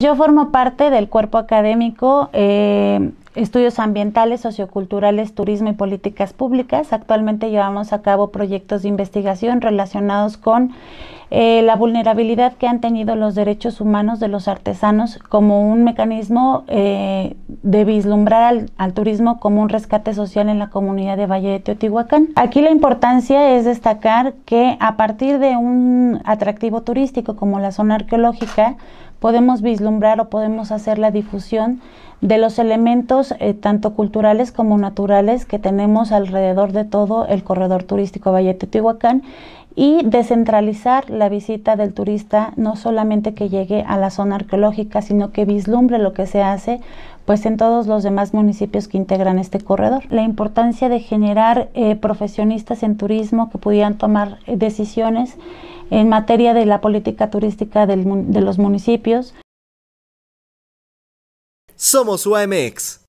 Yo formo parte del cuerpo académico eh, Estudios Ambientales, Socioculturales, Turismo y Políticas Públicas. Actualmente llevamos a cabo proyectos de investigación relacionados con eh, la vulnerabilidad que han tenido los derechos humanos de los artesanos como un mecanismo eh, de vislumbrar al, turismo como un rescate social en la comunidad de Valle de Teotihuacán. Aquí la importancia es destacar que a partir de un atractivo turístico como la zona arqueológica, podemos vislumbrar o podemos hacer la difusión de los elementos eh, tanto culturales como naturales que tenemos alrededor de todo el corredor turístico Valle de Teotihuacán y descentralizar la visita del turista, no solamente que llegue a la zona arqueológica, sino que vislumbre lo que se hace pues en todos los demás municipios que integran este corredor. La importancia de generar eh, profesionistas en turismo que pudieran tomar eh, decisiones en materia de la política turística de los municipios. Somos UAMX.